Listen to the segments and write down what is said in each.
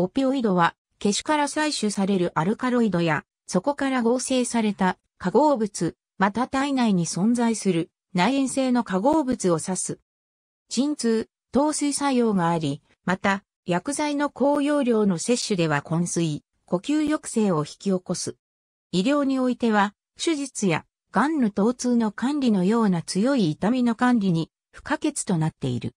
オピオイドは、消しから採取されるアルカロイドや、そこから合成された化合物、また体内に存在する内縁性の化合物を指す。鎮痛、糖水作用があり、また、薬剤の高容量の摂取では昏睡、呼吸抑制を引き起こす。医療においては、手術や、癌の疼痛の管理のような強い痛みの管理に不可欠となっている。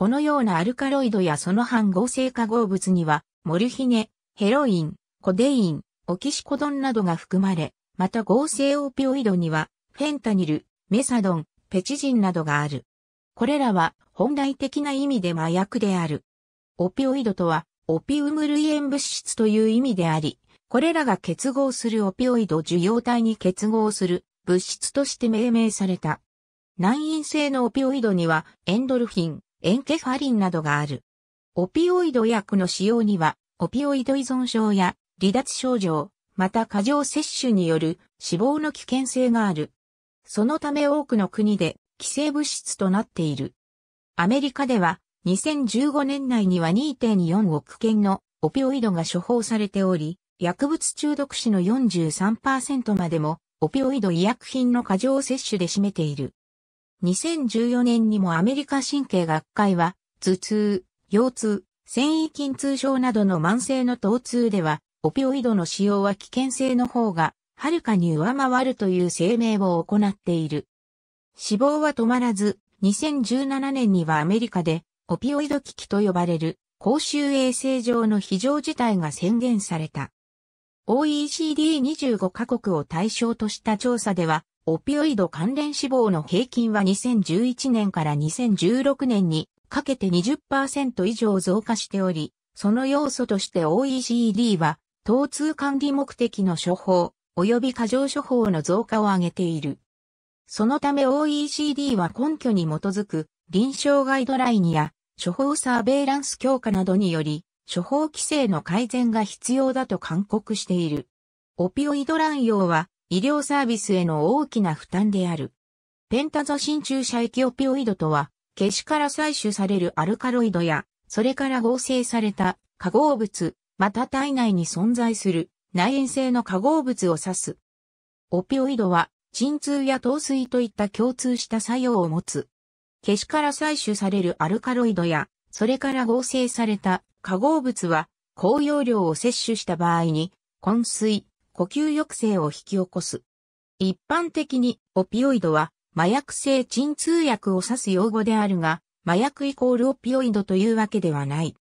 このようなアルカロイドやその反合成化合物には、モルヒネ、ヘロイン、コデイン、オキシコドンなどが含まれ、また合成オピオイドには、フェンタニル、メサドン、ペチジンなどがある。これらは本来的な意味で麻薬である。オピオイドとは、オピウム類塩物質という意味であり、これらが結合するオピオイド受容体に結合する物質として命名された。難飲性のオピオイドにはエンドルフィン、エンケファリンなどがある。オピオイド薬の使用には、オピオイド依存症や離脱症状、また過剰摂取による死亡の危険性がある。そのため多くの国で規制物質となっている。アメリカでは2015年内には2.4億件のオピオイドが処方されており、薬物中毒死の43%までもオピオイド医薬品の過剰摂取で占めている。2014年にもアメリカ神経学会は、頭痛、腰痛、繊維筋痛症などの慢性の疼痛では、オピオイドの使用は危険性の方が、はるかに上回るという声明を行っている。死亡は止まらず、2017年にはアメリカで、オピオイド危機と呼ばれる、公衆衛生上の非常事態が宣言された。OECD25 カ国を対象とした調査では、オピオイド関連死亡の平均は2011年から2016年にかけて20%以上増加しており、その要素として OECD は、疼痛管理目的の処方、及び過剰処方の増加を挙げている。そのため OECD は根拠に基づく臨床ガイドラインや処方サーベイランス強化などにより処方規制の改善が必要だと勧告している。オピオイド乱用は医療サービスへの大きな負担である。ペンタゾシン注射エキオピオイドとは、血しから採取されるアルカロイドや、それから合成された化合物、また体内に存在する内炎性の化合物を指す。オピオイドは、鎮痛や糖水といった共通した作用を持つ。血しから採取されるアルカロイドや、それから合成された化合物は、高容量を摂取した場合に、昏睡、呼吸抑制を引き起こす。一般的に、オピオイドは、麻薬性鎮痛薬を指す用語であるが、麻薬イコールオピオイドというわけではない。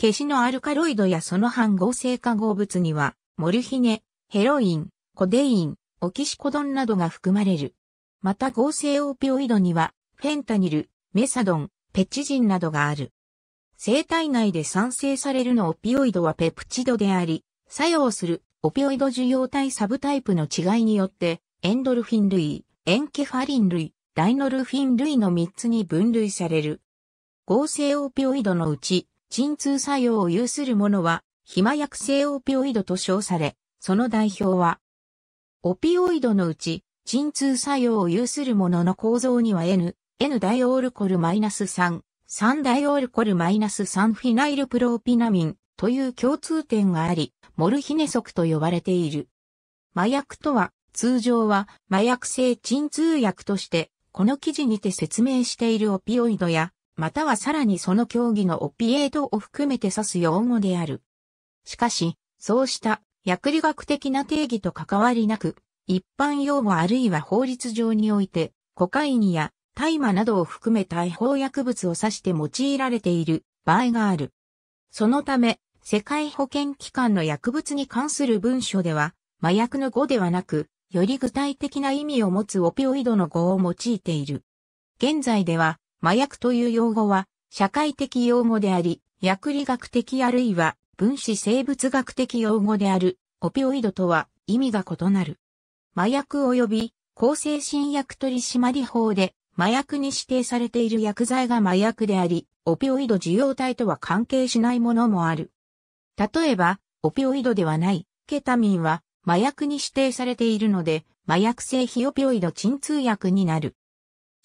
消しのアルカロイドやその反合成化合物には、モルヒネ、ヘロイン、コデイン、オキシコドンなどが含まれる。また合成オピオイドには、フェンタニル、メサドン、ペチジンなどがある。生体内で産生されるのオピオイドはペプチドであり、作用するオピオイド受容体サブタイプの違いによって、エンドルフィン類、エンケファリン類、ダイノルフィン類の3つに分類される。合成オピオイドのうち、鎮痛作用を有するものは、暇薬性オピオイドと称され、その代表は、オピオイドのうち、鎮痛作用を有するものの構造には N、N ダイオールコルマイナ -3、3ダイオールコルマイナス -3 フィナイルプロオピナミン、という共通点があり、モルヒネクと呼ばれている。麻薬とは、通常は麻薬性鎮痛薬として、この記事にて説明しているオピオイドや、またはさらにその競技のオピエードを含めて指す用語である。しかし、そうした薬理学的な定義と関わりなく、一般用語あるいは法律上において、コカインや大麻などを含めた違法薬物を指して用いられている場合がある。そのため、世界保健機関の薬物に関する文書では、麻薬の語ではなく、より具体的な意味を持つオピオイドの語を用いている。現在では、麻薬という用語は、社会的用語であり、薬理学的あるいは分子生物学的用語である、オピオイドとは意味が異なる。麻薬及び厚精神薬取締法で麻薬に指定されている薬剤が麻薬であり、オピオイド受容体とは関係しないものもある。例えば、オピオイドではない、ケタミンは麻薬に指定されているので、麻薬性非オピオイド鎮痛薬になる。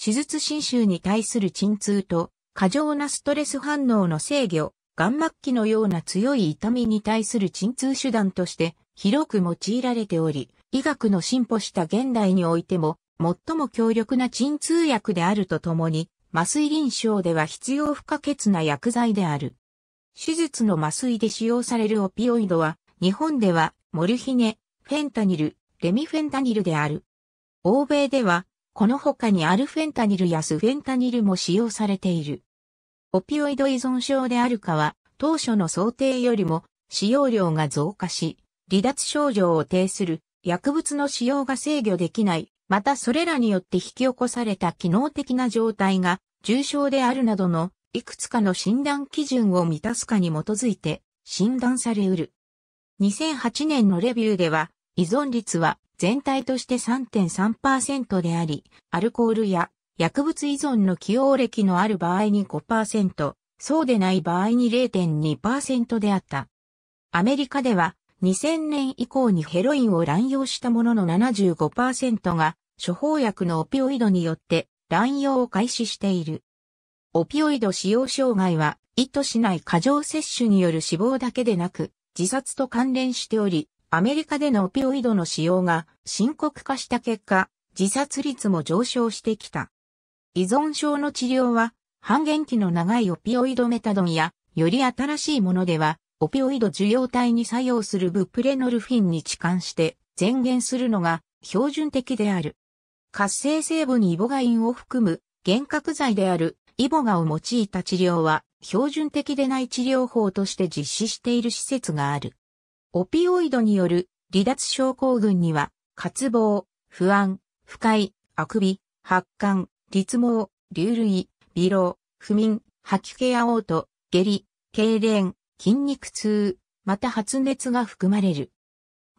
手術侵襲に対する鎮痛と、過剰なストレス反応の制御、眼末期のような強い痛みに対する鎮痛手段として広く用いられており、医学の進歩した現代においても、最も強力な鎮痛薬であるとともに、麻酔臨床では必要不可欠な薬剤である。手術の麻酔で使用されるオピオイドは、日本ではモルヒネ、フェンタニル、レミフェンタニルである。欧米では、この他にアルフェンタニルやスフェンタニルも使用されている。オピオイド依存症であるかは、当初の想定よりも使用量が増加し、離脱症状を呈する薬物の使用が制御できない、またそれらによって引き起こされた機能的な状態が重症であるなどのいくつかの診断基準を満たすかに基づいて診断されうる。2008年のレビューでは、依存率は全体として3.3%であり、アルコールや薬物依存の起用歴のある場合に5%、そうでない場合に0.2%であった。アメリカでは2000年以降にヘロインを乱用したのの75%が処方薬のオピオイドによって乱用を開始している。オピオイド使用障害は、意図しない過剰摂取による死亡だけでなく、自殺と関連しており、アメリカでのオピオイドの使用が深刻化した結果、自殺率も上昇してきた。依存症の治療は、半減期の長いオピオイドメタドンや、より新しいものでは、オピオイド受容体に作用するブプレノルフィンに置換して前減するのが標準的である。活性成分にイボガインを含む幻覚剤であるイボガを用いた治療は標準的でない治療法として実施している施設がある。オピオイドによる離脱症候群には、渇望、不安、不快、あくび、発汗、立毛、流類、微老、不眠、吐き気や嘔吐、下痢、痙攣、筋肉痛、また発熱が含まれる。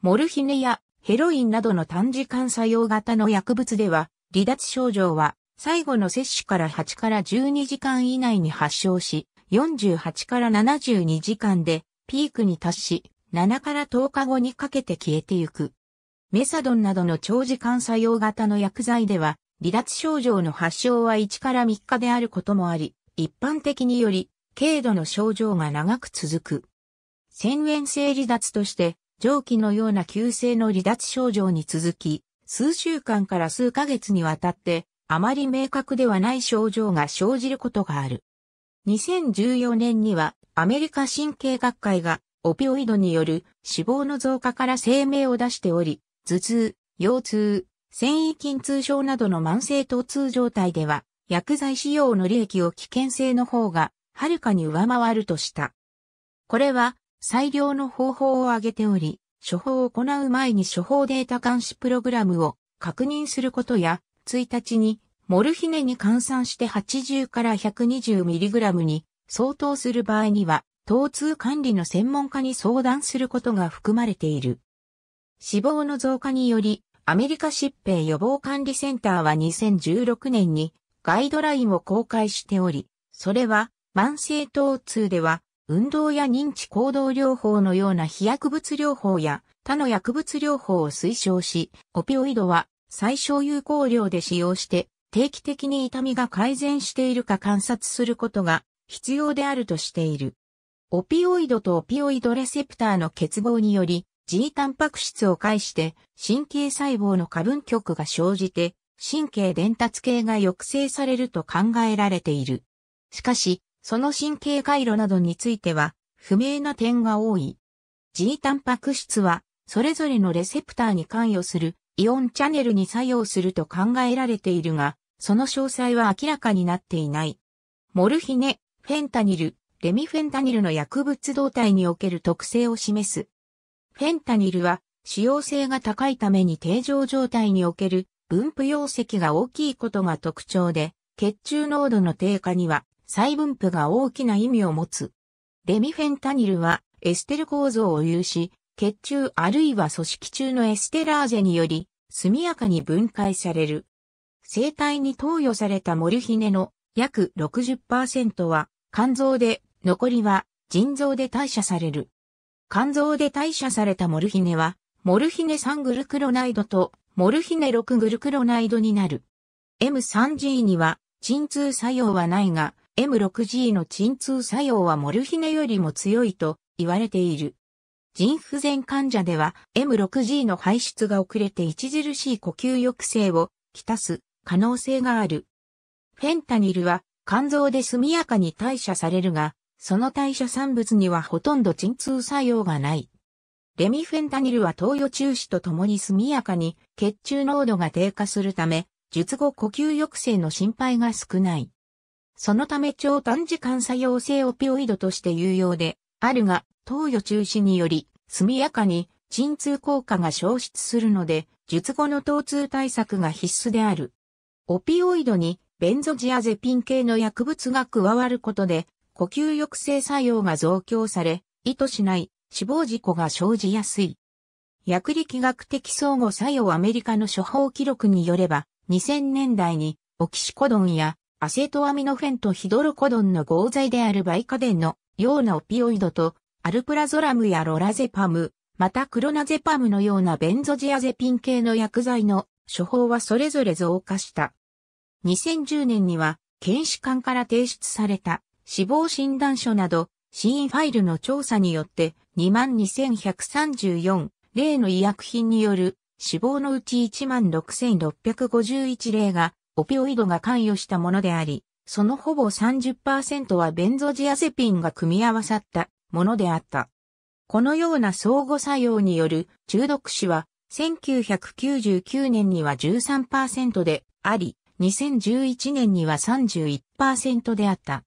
モルヒネやヘロインなどの短時間作用型の薬物では、離脱症状は最後の接種から8から12時間以内に発症し、48から72時間でピークに達し、7から10日後にかけて消えてゆく。メサドンなどの長時間作用型の薬剤では、離脱症状の発症は1から3日であることもあり、一般的により、軽度の症状が長く続く。遷延性離脱として、上記のような急性の離脱症状に続き、数週間から数ヶ月にわたってあまり明確ではない症状が生じることがある。2014年にはアメリカ神経学会がオピオイドによる死亡の増加から声明を出しており、頭痛、腰痛、繊維筋痛症などの慢性疼痛状態では、薬剤使用の利益を危険性の方が、はるかに上回るとした。これは、最良の方法を挙げており、処方を行う前に処方データ監視プログラムを確認することや、1日にモルヒネに換算して80から 120mg に相当する場合には、疼痛管理の専門家に相談することが含まれている。死亡の増加により、アメリカ疾病予防管理センターは2016年にガイドラインを公開しており、それは慢性疼痛では運動や認知行動療法のような非薬物療法や他の薬物療法を推奨し、オピオイドは最小有効量で使用して、定期的に痛みが改善しているか観察することが必要であるとしている。オピオイドとオピオイドレセプターの結合により、G タンパク質を介して神経細胞の過分極が生じて神経伝達系が抑制されると考えられている。しかし、その神経回路などについては不明な点が多い。G タンパク質はそれぞれのレセプターに関与するイオンチャネルに作用すると考えられているが、その詳細は明らかになっていない。モルヒネ、フェンタニル、レミフェンタニルの薬物動態における特性を示す。フェンタニルは、使用性が高いために定常状態における分布容積が大きいことが特徴で、血中濃度の低下には再分布が大きな意味を持つ。レミフェンタニルはエステル構造を有し、血中あるいは組織中のエステラーゼにより、速やかに分解される。生体に投与されたモルヒネの約60%は肝臓で、残りは腎臓で代謝される。肝臓で代謝されたモルヒネは、モルヒネ3グルクロナイドとモルヒネ6グルクロナイドになる。M3G には鎮痛作用はないが、M6G の鎮痛作用はモルヒネよりも強いと言われている。腎不全患者では M6G の排出が遅れて著しい呼吸抑制をきたす可能性がある。フェンタニルは肝臓で速やかに代謝されるが、その代謝産物にはほとんど鎮痛作用がない。レミフェンタニルは投与中止とともに速やかに血中濃度が低下するため、術後呼吸抑制の心配が少ない。そのため超短時間作用性オピオイドとして有用で、あるが、投与中止により、速やかに鎮痛効果が消失するので、術後の疼痛対策が必須である。オピオイドにベンゾジアゼピン系の薬物が加わることで、呼吸抑制作用が増強され、意図しない死亡事故が生じやすい。薬理学的相互作用アメリカの処方記録によれば、2000年代にオキシコドンやアセトアミノフェンとヒドロコドンの合剤であるバイカデンのようなオピオイドとアルプラゾラムやロラゼパム、またクロナゼパムのようなベンゾジアゼピン系の薬剤の処方はそれぞれ増加した。2010年には、検視官から提出された死亡診断書など、死因ファイルの調査によって22,134例の医薬品による死亡のうち16,651例がオピオイドが関与したものであり、そのほぼ30%はベンゾジアゼピンが組み合わさったものであった。このような相互作用による中毒死は1999年には13%であり、2011年には31%であった。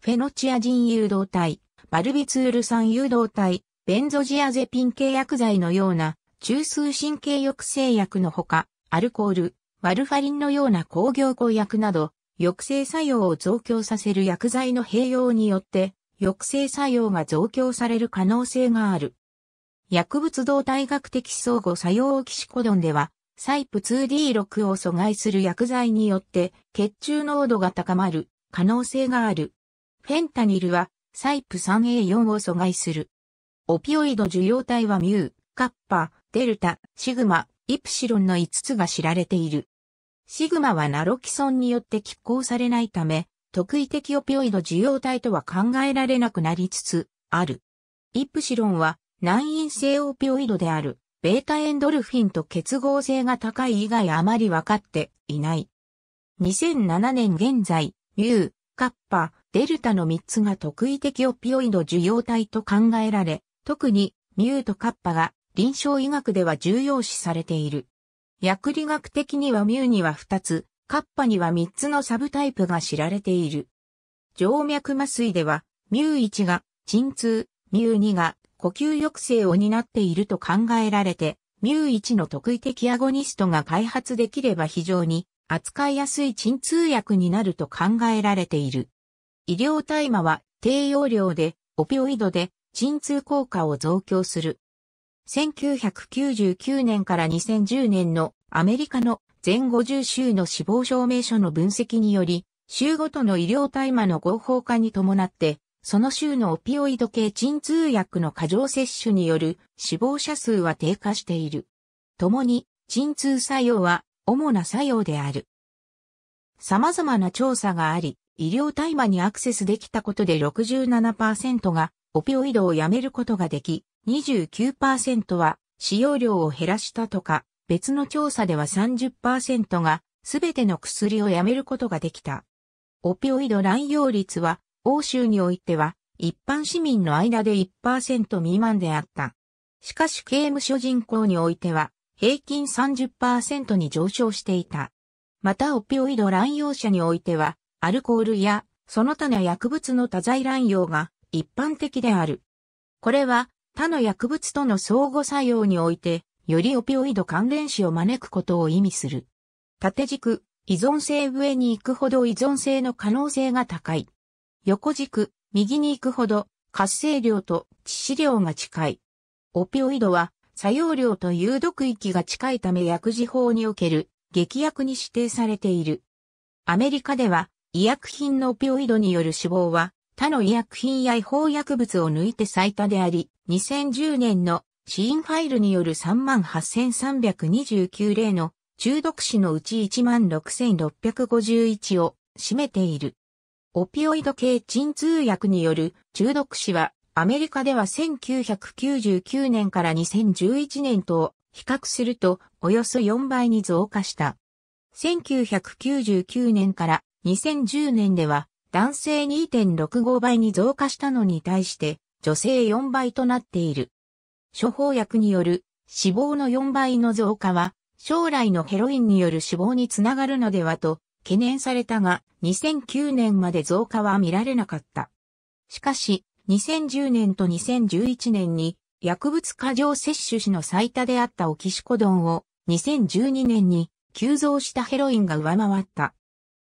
フェノチアジン誘導体、バルビツール酸誘導体、ベンゾジアゼピン系薬剤のような中枢神経抑制薬のほか、アルコール、ワルファリンのような工業抗薬など、抑制作用を増強させる薬剤の併用によって、抑制作用が増強される可能性がある。薬物動態学的相互作用オキシコドンでは、サイプ 2D6 を阻害する薬剤によって血中濃度が高まる可能性がある。フェンタニルはサイプ 3A4 を阻害する。オピオイド受容体はミュー、カッパ、デルタ、シグマ、イプシロンの5つが知られている。シグマはナロキソンによって拮抗されないため、特異的オピオイド受容体とは考えられなくなりつつある。イプシロンは難因性オピオイドである、ベータエンドルフィンと結合性が高い以外あまり分かっていない。2007年現在、ミュー、カッパ、デルタの3つが特異的オピオイド受容体と考えられ、特にミューとカッパが臨床医学では重要視されている。薬理学的にはミューには2つ、カッパには3つのサブタイプが知られている。静脈麻酔では、ミュー1が鎮痛、ミュー2が呼吸抑制を担っていると考えられて、ミュー1の特異的アゴニストが開発できれば非常に扱いやすい鎮痛薬になると考えられている。医療大麻は低用量で、オピオイドで鎮痛効果を増強する。1999年から2010年のアメリカの全50州の死亡証明書の分析により、州ごとの医療大麻の合法化に伴って、その州のオピオイド系鎮痛薬の過剰摂取による死亡者数は低下している。共に、鎮痛作用は主な作用である。様々な調査があり、医療大麻にアクセスできたことで67%がオピオイドをやめることができ、29%は使用量を減らしたとか、別の調査では30%がすべての薬をやめることができた。オピオイド乱用率は欧州においては一般市民の間で1%未満であった。しかし刑務所人口においては平均30%に上昇していた。またオピオイド乱用者においてはアルコールやその他の薬物の多剤乱用が一般的である。これは他の薬物との相互作用においてよりオピオイド関連死を招くことを意味する。縦軸、依存性上に行くほど依存性の可能性が高い。横軸、右に行くほど活性量と致死量が近い。オピオイドは作用量と有毒域が近いため薬事法における劇薬に指定されている。アメリカでは医薬品のオピオイドによる死亡は他の医薬品や違法薬物を抜いて最多であり、2010年の死因ファイルによる38,329例の中毒死のうち16,651を占めている。オピオイド系鎮痛薬による中毒死はアメリカでは1999年から2011年と比較するとおよそ4倍に増加した。1999年から2010年では男性2.65倍に増加したのに対して女性4倍となっている。処方薬による死亡の4倍の増加は、将来のヘロインによる死亡につながるのではと懸念されたが、2009年まで増加は見られなかった。しかし、2010年と2011年に薬物過剰摂取死の最多であったオキシコドンを2012年に急増したヘロインが上回った。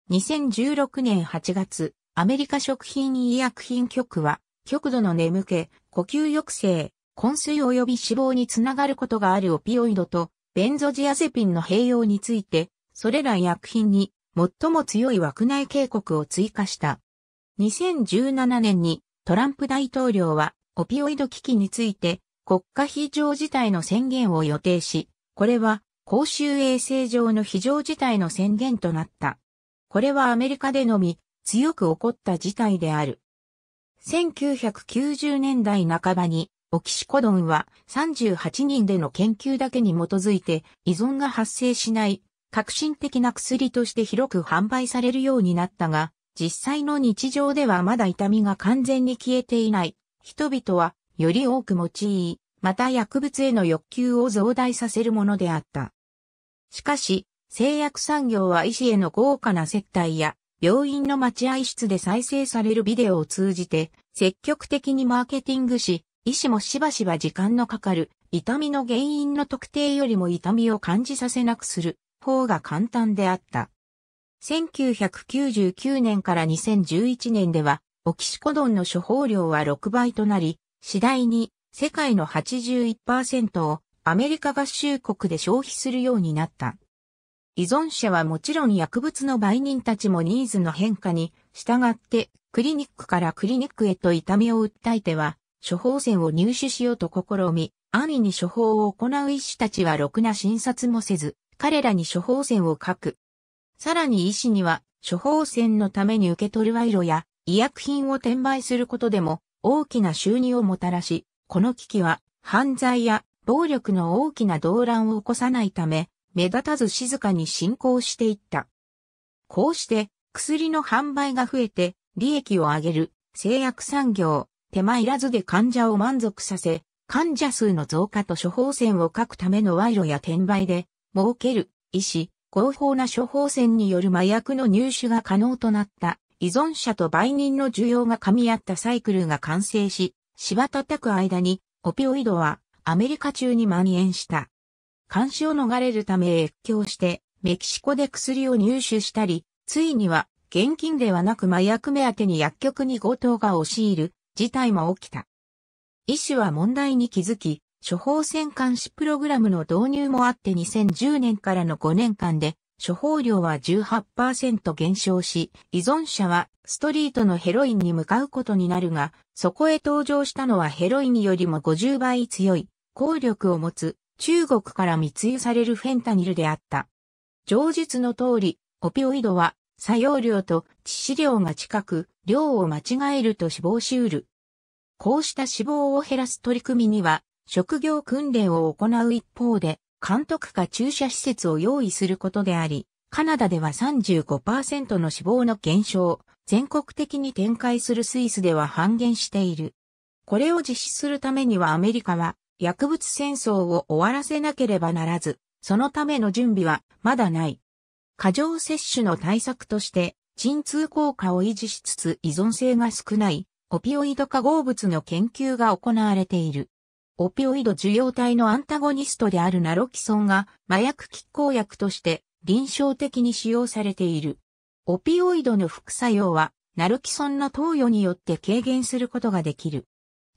2016年8月、アメリカ食品医薬品局は、極度の眠気、呼吸抑制、昏睡及び死亡につながることがあるオピオイドとベンゾジアゼピンの併用について、それら薬品に最も強い枠内警告を追加した。2017年にトランプ大統領はオピオイド危機について国家非常事態の宣言を予定し、これは公衆衛生上の非常事態の宣言となった。これはアメリカでのみ強く起こった事態である。1990年代半ばにオキシコドンは38人での研究だけに基づいて依存が発生しない革新的な薬として広く販売されるようになったが、実際の日常ではまだ痛みが完全に消えていない。人々はより多く用い、また薬物への欲求を増大させるものであった。しかし、製薬産業は医師への豪華な接待や、病院の待合室で再生されるビデオを通じて、積極的にマーケティングし、医師もしばしば時間のかかる、痛みの原因の特定よりも痛みを感じさせなくする方が簡単であった。1999年から2011年では、オキシコドンの処方量は6倍となり、次第に世界の81%をアメリカ合衆国で消費するようになった。依存者はもちろん薬物の売人たちもニーズの変化に従ってクリニックからクリニックへと痛みを訴えては処方箋を入手しようと試み、安易に処方を行う医師たちはろくな診察もせず、彼らに処方箋を書く。さらに医師には、処方箋のために受け取る賄賂や、医薬品を転売することでも、大きな収入をもたらし、この危機は、犯罪や暴力の大きな動乱を起こさないため、目立たず静かに進行していった。こうして、薬の販売が増えて、利益を上げる、製薬産業、手間いらずで患者を満足させ、患者数の増加と処方箋を書くための賄賂や転売で、儲ける、医師、合法な処方箋による麻薬の入手が可能となった依存者と売人の需要が噛み合ったサイクルが完成し、芝叩く間に、オピオイドはアメリカ中に蔓延した。監視を逃れるため越境して、メキシコで薬を入手したり、ついには現金ではなく麻薬目当てに薬局に強盗が押し入る事態も起きた。医師は問題に気づき、処方箋監視プログラムの導入もあって2010年からの5年間で、処方量は18%減少し、依存者はストリートのヘロインに向かうことになるが、そこへ登場したのはヘロインよりも50倍強い、効力を持つ、中国から密輸されるフェンタニルであった。上述の通り、オピオイドは作用量と致死量が近く、量を間違えると死亡しうる。こうした死亡を減らす取り組みには、職業訓練を行う一方で、監督か駐車施設を用意することであり、カナダでは35%の死亡の減少、全国的に展開するスイスでは半減している。これを実施するためにはアメリカは薬物戦争を終わらせなければならず、そのための準備はまだない。過剰摂取の対策として、鎮痛効果を維持しつつ依存性が少ない、オピオイド化合物の研究が行われている。オピオイド受容体のアンタゴニストであるナロキソンが麻薬拮抗薬として臨床的に使用されている。オピオイドの副作用はナロキソンの投与によって軽減することができる。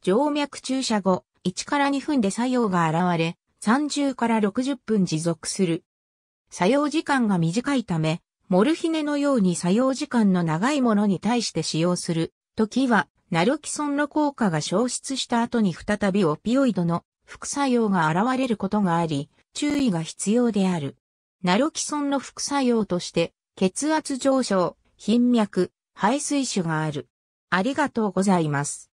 静脈注射後、1から2分で作用が現れ、30から60分持続する。作用時間が短いため、モルヒネのように作用時間の長いものに対して使用する時は、ナルキソンの効果が消失した後に再びオピオイドの副作用が現れることがあり、注意が必要である。ナロキソンの副作用として、血圧上昇、頻脈、排水腫がある。ありがとうございます。